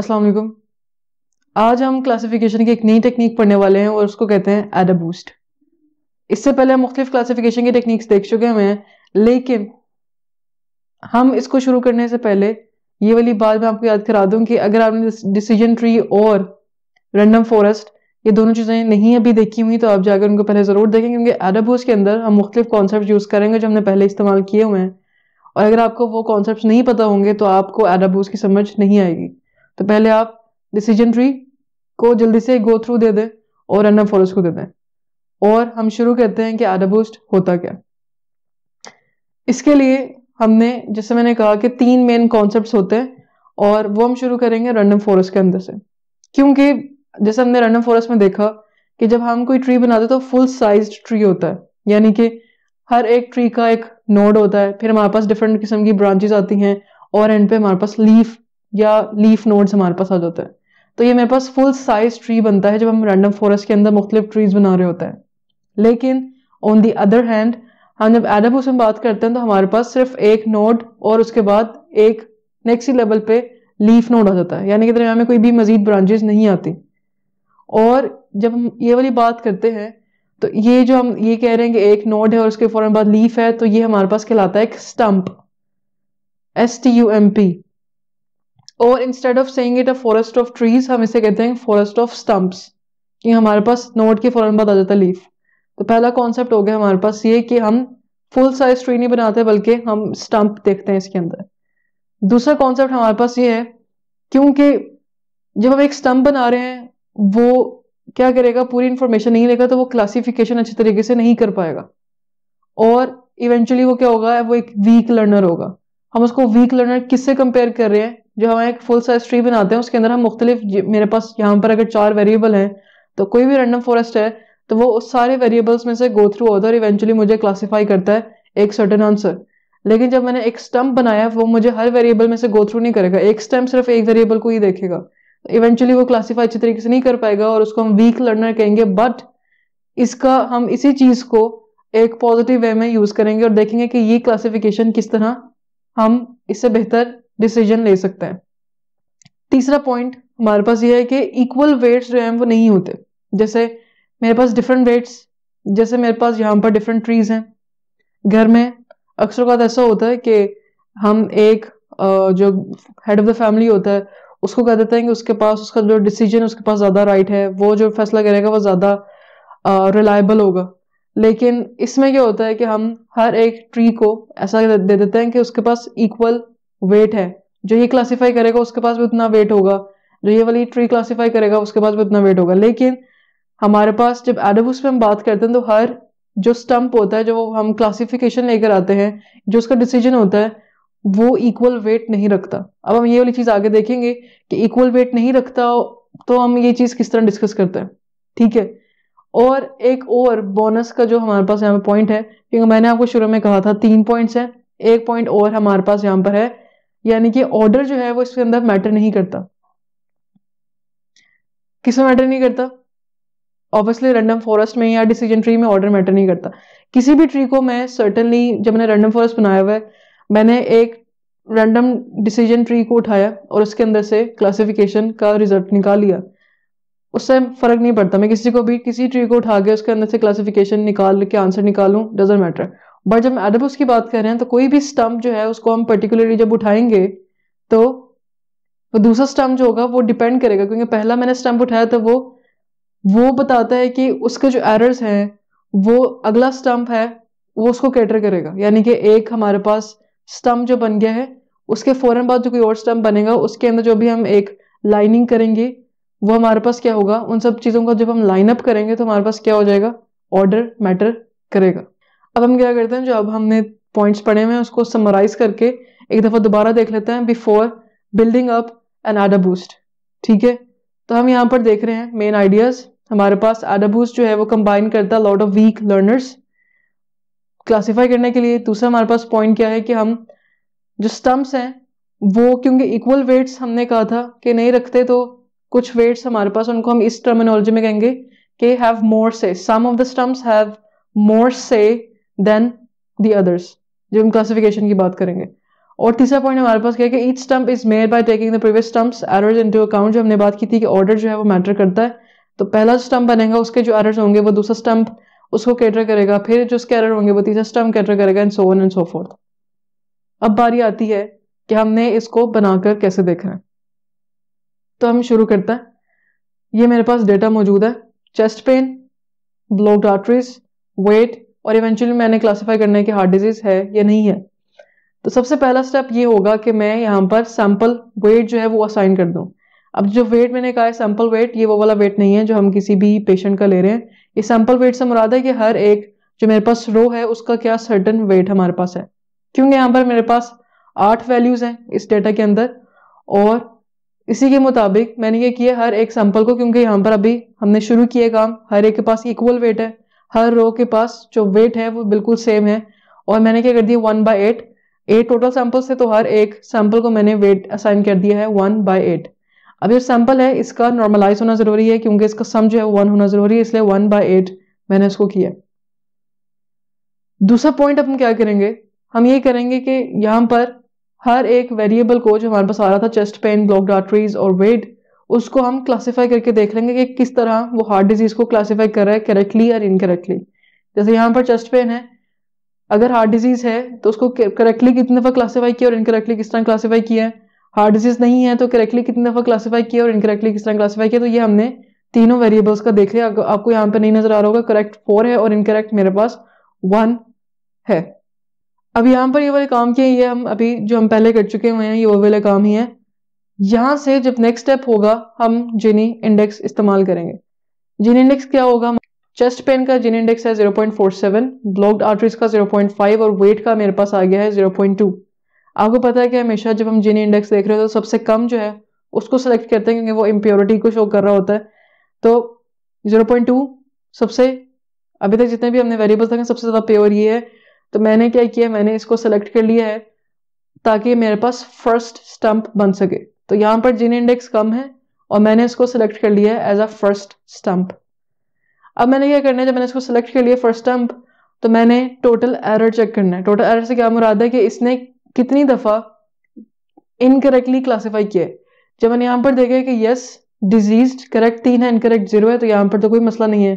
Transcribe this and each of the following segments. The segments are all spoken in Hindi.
अस्सलाम वालेकुम आज हम क्लासिफिकेशन की एक नई टेक्निक पढ़ने वाले हैं और उसको कहते हैं एडा बूस्ट इससे पहले हम मुख्तलिफ क्लासिफिकेशन की टेक्निक्स देख चुके हुए हैं लेकिन हम इसको शुरू करने से पहले ये वाली बात मैं आपको याद करा दूं कि अगर आपने डिसीजन ट्री और रैंडम फॉरेस्ट ये दोनों चीज़ें नहीं अभी देखी हुई तो आप जाकर उनको पहले ज़रूर देखें क्योंकि एडा बूस्ट के अंदर हम मुख्तलिफ कॉन्सेप्ट यूज़ करेंगे जो हमने पहले इस्तेमाल किए हुए हैं और अगर आपको वो कॉन्सेप्ट नहीं पता होंगे तो आपको एडाबूस की समझ नहीं आएगी तो पहले आप डिसीजन ट्री को जल्दी से गो थ्रू दे दें और एन फॉरेस्ट को दे दें और हम शुरू करते हैं कि आडा होता क्या इसके लिए हमने जैसे मैंने कहा कि तीन मेन कॉन्सेप्ट होते हैं और वो हम शुरू करेंगे रैंडम फॉरेस्ट के अंदर से क्योंकि जैसे हमने रैंडम फॉरेस्ट में देखा कि जब हम कोई ट्री बनाते तो फुल साइज ट्री होता है यानी कि हर एक ट्री का एक नोड होता है फिर हमारे पास डिफरेंट किस्म की ब्रांचेस आती हैं और एंड पे हमारे पास लीफ या लीफ नोड्स हमारे पास आ जाता है तो ये मेरे पास फुल साइज ट्री बनता है जब हम रैंडम फॉरेस्ट के अंदर मुख्तलिफ ट्रीज बना रहे होते हैं लेकिन ऑन दी अदर हैंड हम जब एडम में बात करते हैं तो हमारे पास सिर्फ एक नोड और उसके बाद एक नेक्स्ट लेवल पे लीफ नोड आ जाता है यानी कि दरम्यान में कोई भी मजीद ब्रांचेज नहीं आती और जब हम ये वाली बात करते हैं तो ये जो हम ये कह रहे हैं कि एक नोड है और उसके फौरन बाद लीफ है तो ये हमारे पास कहलाता है एक stump S T U M P और instead of saying it a forest of trees हम इसे कहते हैं फॉरेस्ट ऑफ स्टम्प्स ये हमारे पास नोट के फौरन बाद आ जाता है लीफ तो पहला कॉन्सेप्ट हो गया हमारे पास ये कि हम फुल साइज ट्री नहीं बनाते बल्कि हम स्टम्प देखते हैं इसके अंदर दूसरा कॉन्सेप्ट हमारे पास ये है क्योंकि जब हम एक स्टम्प बना रहे हैं वो क्या करेगा पूरी इंफॉर्मेशन नहीं लेगा तो वो क्लासिफिकेशन अच्छे तरीके से नहीं कर पाएगा और इवेंचुअली वो क्या होगा वो एक वीक लर्नर होगा हम उसको वीक लर्नर किससे कंपेयर कर रहे हैं जो हम एक फुल साइज ट्री बनाते हैं उसके अंदर हम मुख्तलिफ मेरे पास यहाँ पर अगर चार वेरिएबल हैं तो कोई भी रैंडम फॉरेस्ट है तो वो उस सारे वेरिएबल्स में से गो थ्रू होता है और इवेंचुअली मुझे क्लासीफाई करता है एक सर्टन आंसर लेकिन जब मैंने एक स्टम्प बनाया वो मुझे हर वेरिएबल में से गो थ्रू नहीं करेगा एक स्टम्प सिर्फ एक वेरिएबल को ही देखेगा इवेंचुअली वो क्लासीफाई अच्छे तरीके से नहीं कर पाएगा और उसको हम वीक लर्नर कहेंगे बट इसका हम इसी चीज को एक पॉजिटिव वे में यूज करेंगे और देखेंगे कि ये क्लासिफिकेशन किस तरह हम इससे बेहतर डिसीजन ले सकता है तीसरा पॉइंट हमारे पास ये है कि इक्वल वेट्स जो हैं वो नहीं होते जैसे मेरे पास डिफरेंट वेट्स जैसे मेरे पास यहाँ पर डिफरेंट ट्रीज हैं घर में अक्सर का ऐसा होता है कि हम एक जो हेड ऑफ द फैमिली होता है उसको कह देते हैं कि उसके पास उसका जो डिसीजन उसके पास ज़्यादा राइट है वो जो फैसला करेगा वो ज़्यादा रिलायबल होगा लेकिन इसमें क्या होता है कि हम हर एक ट्री को ऐसा दे देते हैं कि उसके पास इक्वल वेट है जो ये क्लासीफाई करेगा उसके पास भी उतना वेट होगा जो ये वाली ट्री क्लासीफाई करेगा उसके पास भी उतना वेट होगा लेकिन हमारे पास जब एडबुस पे हम बात करते हैं तो हर जो स्टम्प होता है जो हम क्लासिफिकेशन लेकर आते हैं जो उसका डिसीजन होता है वो इक्वल वेट नहीं रखता अब हम ये वाली चीज़ आगे देखेंगे कि इक्वल वेट नहीं रखता तो हम ये चीज़ किस तरह डिस्कस करते हैं ठीक है और एक और बोनस का जो हमारे पास यहाँ पे पॉइंट है क्योंकि मैंने आपको शुरू में कहा था तीन पॉइंट्स हैं एक पॉइंट और हमारे पास यहाँ पर है यानी कि ऑर्डर जो है वो इसके अंदर मैटर नहीं करता किसमें मैटर नहीं करता ऑब्वियसली रैंडम फॉरेस्ट में या डिसीजन ट्री में ऑर्डर मैटर नहीं करता किसी भी ट्री को मैं सर्टनली जब मैंने रैंडम फॉरेस्ट बनाया हुआ है मैंने एक रैंडम डिसीजन ट्री को उठाया और उसके अंदर से क्लासिफिकेशन का रिजल्ट निकाल लिया उससे फर्क नहीं पड़ता मैं किसी को भी किसी ट्री को उठा के उसके अंदर से क्लासिफिकेशन निकाल के आंसर निकालूं डजेंट मैटर बट जब एडबस की बात कर रहे हैं तो कोई भी स्टम्प जो है उसको हम पर्टिकुलरली जब उठाएंगे तो वो दूसरा स्टम्प जो होगा वो डिपेंड करेगा क्योंकि पहला मैंने स्टम्प उठाया था तो वो वो बताता है कि उसके जो एरर्स हैं वो अगला स्टम्प है वो उसको कैटर करेगा यानी कि एक हमारे पास स्टम्प जो बन गया है उसके फ़ौरन बाद जो कोई और स्टम्प बनेगा उसके अंदर जो भी हम एक लाइनिंग करेंगे वो हमारे पास क्या होगा उन सब चीज़ों का जब हम लाइन अप करेंगे तो हमारे पास क्या हो जाएगा ऑर्डर मैटर करेगा अब हम क्या करते हैं जो अब हमने पॉइंट्स पढ़े हुए हैं उसको समराइज करके एक दफ़ा दोबारा देख लेते हैं before building up an AdaBoost ठीक है तो हम यहाँ पर देख रहे हैं मेन आइडियाज़ हमारे पास एडा बूस्ट जो है वो कंबाइन करता है lot of weak learners classify करने के लिए दूसरा हमारे पास पॉइंट क्या है कि हम जो स्टम्प्स हैं वो क्योंकि इक्वल वेट्स हमने कहा था कि नहीं रखते तो कुछ वेट्स हमारे पास उनको हम इस टर्मिनोलॉजी में कहेंगे कि have more say some of the stumps have more say than the others जो हम क्लासिफिकेशन की बात करेंगे और तीसरा पॉइंट हमारे पास क्या है कि each stump is made by taking the previous stumps errors into account जो हमने बात की थी कि ऑर्डर जो है वो मैटर करता है तो पहला स्टम्प बनेगा उसके जो एरर्स होंगे वो दूसरा स्टम्प उसको कैटर करेगा फिर जो उसके एरर होंगे वो तीसरा स्टम्प कैटर करेगा and so on and so forth अब बारी आती है कि हमने इसको बनाकर कैसे देखना है तो हम शुरू करते हैं ये मेरे पास डेटा मौजूद है chest pain blocked arteries weight और इवेंचुअली मैंने क्लासीफाई करना है कि हार्ट डिजीज है या नहीं है तो सबसे पहला स्टेप ये होगा कि मैं यहाँ पर सैम्पल वेट जो है वो असाइन कर दूँ अब जो वेट मैंने कहा है सैंपल वेट ये वो वाला वेट नहीं है जो हम किसी भी पेशेंट का ले रहे हैं ये सैंपल वेट से मुराद है कि हर एक जो मेरे पास रो है उसका क्या सर्टन वेट हमारे पास है क्योंकि यहाँ पर मेरे पास आठ वैल्यूज़ हैं इस डेटा के अंदर और इसी के मुताबिक मैंने ये किया हर एक सैंपल को क्योंकि यहाँ पर अभी हमने शुरू किया काम हर एक के पास इक्वल वेट है हर रो के पास जो वेट है वो बिल्कुल सेम है और मैंने क्या कर दिया one by eight eight total samples थे तो हर एक सैंपल को मैंने वेट असाइन कर दिया है वन बाय एट अब ये सैंपल है इसका नॉर्मलाइज होना ज़रूरी है क्योंकि इसका सम जो है वो वन होना ज़रूरी है इसलिए वन बाय एट मैंने इसको किया दूसरा पॉइंट हम क्या करेंगे हम ये करेंगे कि यहाँ पर हर एक वेरिएबल को जो हमारे पास आ रहा था चेस्ट पेन ब्लॉक डॉटरीज और वेट उसको हम क्लासीफाई करके देख लेंगे कि किस तरह वो हार्ट डिजीज को क्लासीफाई कर रहा है करेक्टली या इनकरेक्टली जैसे यहाँ पर चेस्ट पेन है अगर हार्ट डिजीज है तो उसको करेक्टली कितने दफा क्लासीफाई किया और इनकरेक्टली किस तरह क्लासीफाई किया है हार्ट डिजीज नहीं है तो करेक्टली कितने दफा क्लासीफाई किया और इनकरेक्टली किस तरह क्लासीफाई किया तो ये हमने तीनों वेरिएबल्स का देख लिया आपको यहाँ पर नहीं नजर आ रहा होगा करेक्ट फोर है और इनकरेक्ट मेरे पास वन है अब यहाँ पर ये वाले काम किए ये हम अभी जो हम पहले कर चुके हुए हैं ये वो वाले काम ही है यहां से जब नेक्स्ट स्टेप होगा हम जिनी इंडेक्स इस्तेमाल करेंगे जिन इंडेक्स क्या होगा चेस्ट पेन का जिन इंडेक्स है 0.47 ब्लॉक्ड आर्टरीज का 0.5 और वेट का मेरे पास आ गया है 0.2 आपको पता है कि हमेशा जब हम जिन इंडेक्स देख रहे हो तो सबसे कम जो है उसको सेलेक्ट करते हैं क्योंकि वो इम्प्योरिटी को शो कर रहा होता है तो 0.2 सबसे अभी तक जितने भी हमने वेरिएबल्स देखे सबसे ज़्यादा प्योर ये है तो मैंने क्या किया मैंने इसको सेलेक्ट कर लिया है ताकि मेरे पास फर्स्ट स्टम्प बन सके तो यहाँ पर जिन इंडेक्स कम है और मैंने इसको सिलेक्ट कर लिया है एज अ फर्स्ट स्टम्प अब मैंने क्या करना है जब मैंने इसको सिलेक्ट कर लिया फर्स्ट स्टम्प तो मैंने टोटल एरर चेक करना है टोटल एरर से क्या मुराद है कि इसने कितनी दफ़ा इनकरेक्टली क्लासीफाई किया है जब मैंने यहां पर देखा कि यस डिजीज करेक्ट तीन है इनकरेक्ट जीरो है तो यहाँ पर तो कोई मसला नहीं है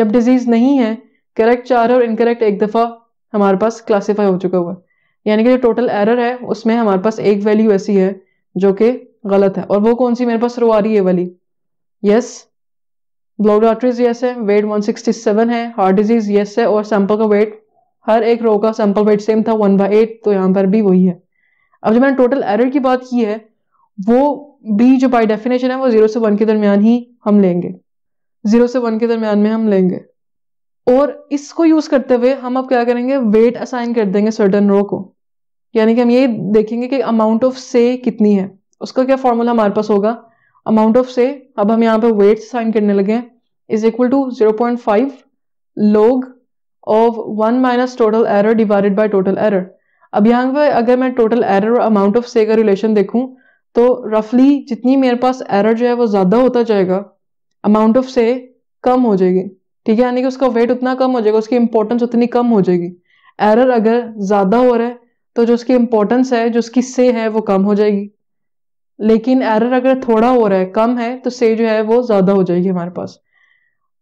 जब डिजीज नहीं है करेक्ट चार है और इनकरेक्ट एक दफ़ा हमारे पास क्लासीफाई हो चुका हुआ है यानी कि जो टोटल एरर है उसमें हमारे पास एक वैल्यू ऐसी है जो कि गलत है और वो कौन सी मेरे पास रो आ रही है वाली यस ब्लॉड आर्टरीज यस है वेट 167 है हार्ट डिजीज यस है और सैंपल का वेट हर एक रो का सैंपल वेट सेम था वन बाई एट तो यहाँ पर भी वही है अब जो मैंने टोटल एरर की बात की है वो बी जो बाई डेफिनेशन है वो जीरो से वन के दरमियान ही हम लेंगे जीरो से वन के दरमियान में हम लेंगे और इसको यूज करते हुए हम अब क्या करेंगे वेट असाइन कर देंगे सर्टन रो को यानी कि हम ये देखेंगे कि अमाउंट ऑफ से कितनी है उसका क्या फॉर्मूला हमारे पास होगा अमाउंट ऑफ से अब हम यहाँ पे वेट साइन करने लगे हैं is equal to zero point five log of one minus total error divided by total error अब यहाँ पे अगर मैं टोटल एरर और अमाउंट ऑफ से का रिलेशन देखूँ तो रफली जितनी मेरे पास एरर जो है वो ज़्यादा होता जाएगा अमाउंट ऑफ से कम हो जाएगी ठीक है यानी कि उसका वेट उतना कम हो जाएगा उसकी इंपॉर्टेंस उतनी कम हो जाएगी एरर अगर ज़्यादा हो रहा है तो जो उसकी इम्पोर्टेंस है जो उसकी से है वो कम हो जाएगी लेकिन एरर अगर थोड़ा हो रहा है कम है तो से जो है वो ज़्यादा हो जाएगी हमारे पास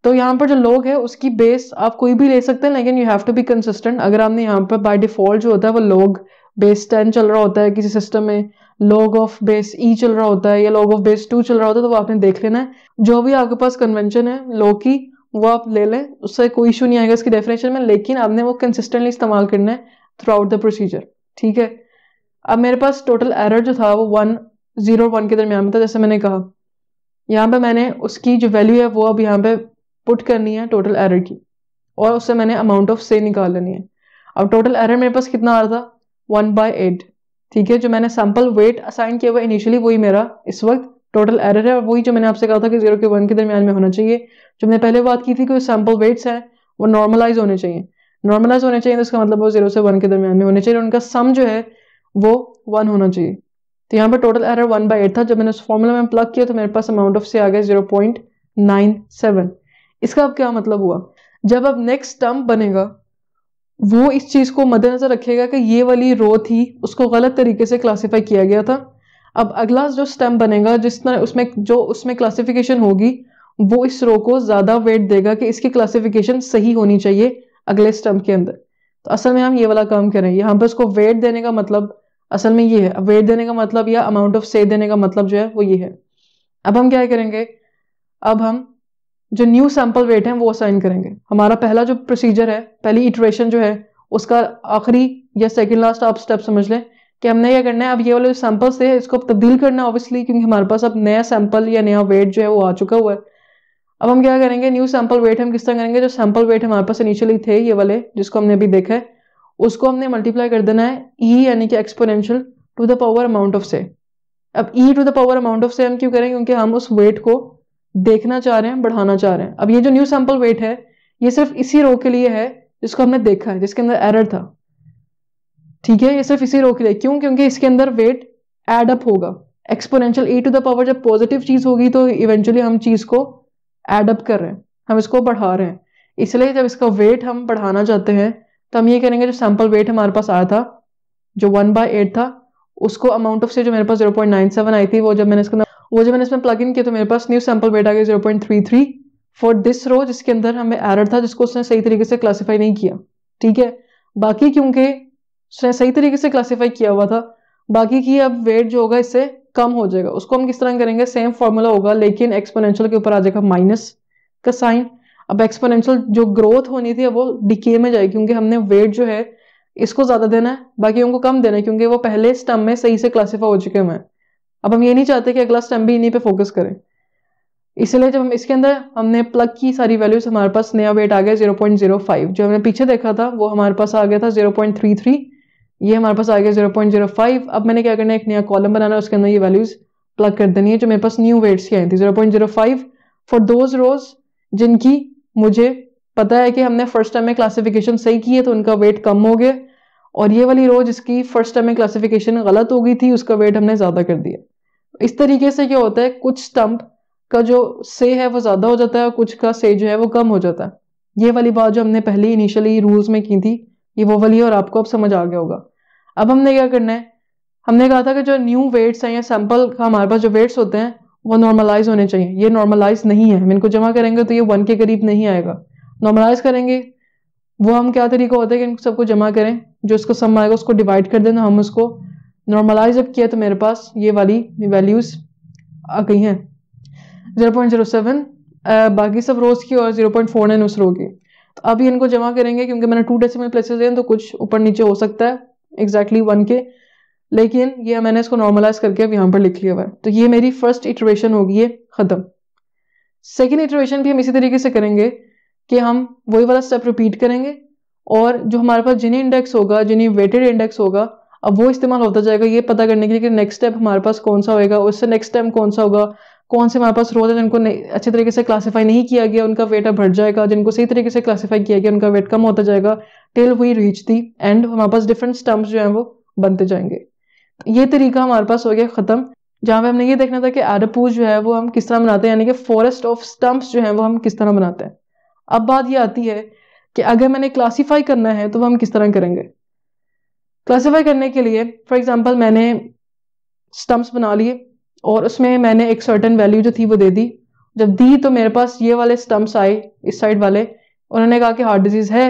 तो यहाँ पर जो लोग है उसकी बेस आप कोई भी ले सकते हैं लेकिन you have to be consistent अगर आपने यहाँ पर बाय डिफॉल्ट जो होता है वो लोग बेस टेन चल रहा होता है किसी सिस्टम में लॉग ऑफ बेस ई चल रहा होता है या लॉग ऑफ बेस टू चल रहा होता है तो वो आपने देख लेना है जो भी आपके पास कन्वेंशन है लॉ की वो आप ले लें उससे कोई इशू नहीं आएगा इसकी डेफिनेशन में लेकिन आपने वो कंसिस्टेंटली इस्तेमाल करना है थ्रू आउट द प्रोसीजर ठीक है अब मेरे पास टोटल एरर जो था वो वन जीरो वन के दरमियान में था जैसे मैंने कहा यहाँ पे मैंने उसकी जो वैल्यू है वो अब यहाँ पे पुट करनी है टोटल एरर की और उससे मैंने अमाउंट ऑफ से निकाल लेनी है अब टोटल एरर मेरे पास कितना आ रहा था वन बाय एट ठीक है जो मैंने सैम्पल वेट असाइन किया हुआ इनिशियली वही मेरा इस वक्त टोटल एरर है और वही जो मैंने आपसे कहा था कि जीरो के वन के दरमियान में होना चाहिए जो मैंने पहले बात की थी कि सैम्पल वेट्स हैं वो नॉर्मलाइज होने चाहिए नॉर्मलाइज होने चाहिए तो इसका मतलब वो जीरो से वन के दरमियान में होने चाहिए उनका सम जो है वो वन होना चाहिए तो यहाँ पर total error one by eight था जब मैंने उस फॉर्मूला में प्लग किया तो मेरे पास अमाउंट ऑफ से आ गया जीरो पॉइंट नाइन सेवन इसका अब क्या मतलब हुआ जब अब नेक्स्ट टर्म बनेगा वो इस चीज़ को मद्देनजर रखेगा कि ये वाली रो थी उसको गलत तरीके से क्लासीफाई किया गया था अब अगला जो स्टेम बनेगा जिस तरह उसमें जो उसमें क्लासिफिकेशन होगी वो इस रो को ज़्यादा वेट देगा कि इसकी क्लासिफिकेशन सही होनी चाहिए अगले स्टम्प के अंदर तो असल में हम ये वाला काम करेंगे यहाँ पर उसको वेट देने का मतलब असल में ये है वेट देने का मतलब या अमाउंट ऑफ से देने का मतलब जो है वो ये है अब हम क्या करेंगे अब हम जो न्यू सैंपल वेट है वो असाइन करेंगे हमारा पहला जो प्रोसीजर है पहली इटरेशन जो है उसका आखिरी या सेकेंड लास्ट आप स्टेप समझ लें कि हमने क्या करना है अब ये वाले सैंपल्स थे इसको तब्दील करना है ऑब्वियसली क्योंकि हमारे पास अब नया सैंपल या नया वेट जो है वो आ चुका हुआ है अब हम क्या करेंगे न्यू सैम्पल वेट हम किस तरह करेंगे जो सैम्पल वेट हमारे पास इनिशियली थे ये वाले जिसको हमने अभी देखा है उसको हमने मल्टीप्लाई कर देना है ई e यानी कि exponential to the power amount of say अब e to the power amount of say हम क्यों करेंगे क्योंकि हम उस वेट को देखना चाह रहे हैं बढ़ाना चाह रहे हैं अब ये जो न्यू सैम्पल वेट है ये सिर्फ इसी रो के लिए है जिसको हमने देखा है जिसके अंदर एरर था ठीक है ये सिर्फ इसी रो के लिए क्यों क्योंकि इसके अंदर वेट एडअप होगा exponential e to the power जब पॉजिटिव चीज होगी तो इवेंचुअली हम चीज को एडअप कर रहे हैं हम इसको बढ़ा रहे हैं इसलिए जब इसका वेट हम बढ़ाना चाहते हैं तो हम ये करेंगे जो सैम्पल वेट हमारे पास आया था जो वन बाय एट था उसको अमाउंट ऑफ से जो मेरे पास जीरो पॉइंट नाइन सेवन आई थी वो जब मैंने इसका वो जब मैंने इसमें प्लग इन किया तो मेरे पास न्यू सैम्पल वेट आ गया zero point three three for this row जिसके अंदर हमें एरर था जिसको उसने सही तरीके से क्लासीफाई नहीं किया ठीक है बाकी क्योंकि उसने सही तरीके से क्लासीफाई किया हुआ था बाकी की अब वेट जो होगा इससे कम हो जाएगा उसको हम किस तरह करेंगे सेम फॉर्मूला होगा लेकिन एक्सपोनेंशियल के ऊपर आ जाएगा माइनस का साइन अब एक्सपोनेंशियल जो ग्रोथ होनी थी वो डिके में जाएगी क्योंकि हमने वेट जो है इसको ज्यादा देना है बाकी उनको कम देना है क्योंकि वो पहले स्टम में सही से क्लासीफाई हो चुके हैं अब हम ये नहीं चाहते कि अगला स्टम भी इन्हीं पे फोकस करें इसलिए जब हम इसके अंदर हमने प्लग की सारी वैल्यूज हमारे पास नया वेट आ गया 0.05 जो हमने पीछे देखा था वो हमारे पास आ गया था 0.33 ये हमारे पास आ गया जीरो पॉइंट जीरो फाइव अब मैंने क्या करना है एक नया कॉलम बनाना है उसके अंदर ये वैल्यूज़ प्लग कर देनी है जो मेरे पास न्यू वेट्स की आई थी zero point zero five for those rows जिनकी मुझे पता है कि हमने फर्स्ट टाइम में क्लासिफिकेशन सही की है तो उनका वेट कम हो गया और ये वाली रोज इसकी फर्स्ट टाइम में क्लासिफिकेशन गलत हो गई थी उसका वेट हमने ज़्यादा कर दिया इस तरीके से क्या होता है कुछ स्टम्प का जो से है वो ज़्यादा हो जाता है और कुछ का से जो है वो कम हो जाता है ये वाली बात जो हमने पहले इनिशियली रूल्स में की थी ये वो वाली है और आपको अब समझ आ गया होगा अब हमने क्या करना है हमने कहा था कि जो न्यू वेट्स हैं या सैम्पल हमारे पास जो वेट्स होते हैं वो नॉर्मलाइज होने चाहिए ये नॉर्मलाइज नहीं है हम इनको जमा करेंगे तो ये वन के करीब नहीं आएगा नॉर्मलाइज करेंगे वो हम क्या तरीका होता है कि इनको सबको जमा करें जो इसको सम आएगा उसको डिवाइड कर देना तो हम उसको नॉर्मलाइज अब किया तो मेरे पास ये वाली वैल्यूज आ गई हैं ज़ीरो पॉइंट जीरो सेवन बाकी सब रोज़ की और जीरो पॉइंट फोर नाइन उस रो की तो अभी इनको जमा करेंगे क्योंकि मैंने टू डेसिमल प्लेसेस हैं तो कुछ ऊपर नीचे हो सकता है एग्जैक्टली वन के लेकिन ये मैंने इसको नॉर्मलाइज करके अब यहाँ पर लिख लिया हुआ है तो ये मेरी फर्स्ट इटरेशन होगी ये ख़त्म सेकेंड इटरेशन भी हम इसी तरीके से करेंगे कि हम वही वाला स्टेप रिपीट करेंगे और जो हमारे पास जिन्हें इंडेक्स होगा जिन्हें वेटेड इंडेक्स होगा अब वो इस्तेमाल होता जाएगा ये पता करने के लिए कि नेक्स्ट स्टेप हमारे पास कौन सा होएगा उससे नेक्स्ट टाइम कौन सा होगा कौन से हमारे पास रोल है जिनको अच्छे तरीके से क्लासीफाई नहीं किया गया उनका वेट अब बढ़ जाएगा जिनको सही तरीके से क्लासीफाई किया गया उनका वेट कम होता जाएगा till we reach the end हमारे पास डिफरेंट टर्म्स जो हैं वो बनते जाएंगे ये तरीका हमारे पास हो गया ख़त्म जहाँ पे हमने ये देखना था कि एडपूज जो है वो हम किस तरह बनाते हैं यानी कि फॉरेस्ट ऑफ स्टम्प्स जो है वो हम किस तरह बनाते हैं अब बात ये आती है कि अगर मैंने क्लासीफाई करना है तो हम किस तरह करेंगे क्लासीफाई करने के लिए फॉर एग्जाम्पल मैंने स्टम्प्स बना लिए और उसमें मैंने एक सर्टन वैल्यू जो थी वो दे दी जब दी तो मेरे पास ये वाले स्टम्प्स आए इस साइड वाले उन्होंने कहा कि हार्ट डिजीज़ है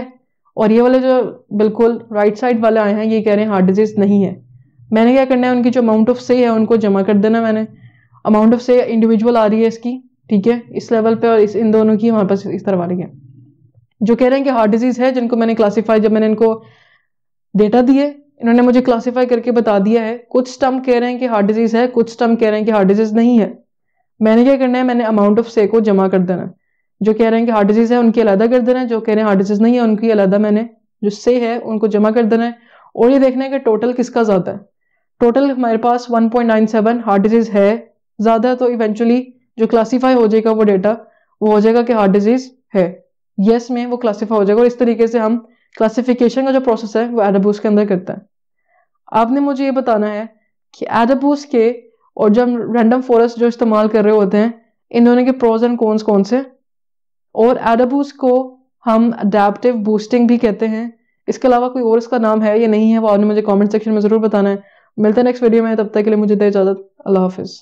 और ये वाले जो बिल्कुल राइट साइड वाले आए हैं ये कह रहे हैं हार्ट डिजीज़ नहीं है मैंने क्या करना है उनकी जो अमाउंट ऑफ से है उनको जमा कर देना मैंने अमाउंट ऑफ से इंडिविजुअल आ रही है इसकी ठीक है इस लेवल पे और इस इन दोनों की हमारे पास इस तरफ आ रही है जो कह रहे हैं कि हार्ट डिजीज़ है जिनको मैंने क्लासीफाई जब मैंने इनको डेटा दिए इन्होंने मुझे क्लासिफाई करके बता दिया है कुछ स्टम कह रहे हैं कि हार्ट डिजीज है कुछ स्टम कह रहे हैं कि हार्ट डिजीज नहीं है मैंने क्या करना है मैंने अमाउंट ऑफ से को जमा कर देना जो कह रहे हैं कि हार्ट डिजीज है उनकी अलहदा कर देना है जो कह रहे हैं हार्ट डिजीज नहीं है उनकी अलहदा मैंने जो से है उनको जमा कर देना है और ये देखना है कि टोटल किसका ज़्यादा है टोटल हमारे पास one point nine seven heart disease है ज़्यादा तो इवेंचुअली जो क्लासीफाई हो जाएगा वो डेटा वो हो जाएगा कि हार्ट डिजीज़ है यस yes में वो क्लासीफाई हो जाएगा और इस तरीके से हम क्लासिफिकेशन का जो प्रोसेस है वो एडाबूस के अंदर करता है आपने मुझे ये बताना है कि एडाबूस के और जो हम रैंडम फॉरेस्ट जो इस्तेमाल कर रहे होते हैं इन दोनों के प्रोज एंड कॉन्स कौन से और एडाबूस को हम अडेप्टिव बूस्टिंग भी कहते हैं इसके अलावा कोई और इसका नाम है या नहीं है वो आपने मुझे कमेंट सेक्शन में ज़रूर बताना है मिलते हैं नेक्स्ट वीडियो में तब तक के लिए मुझे दे इजाज़त अल्लाह हाफिज़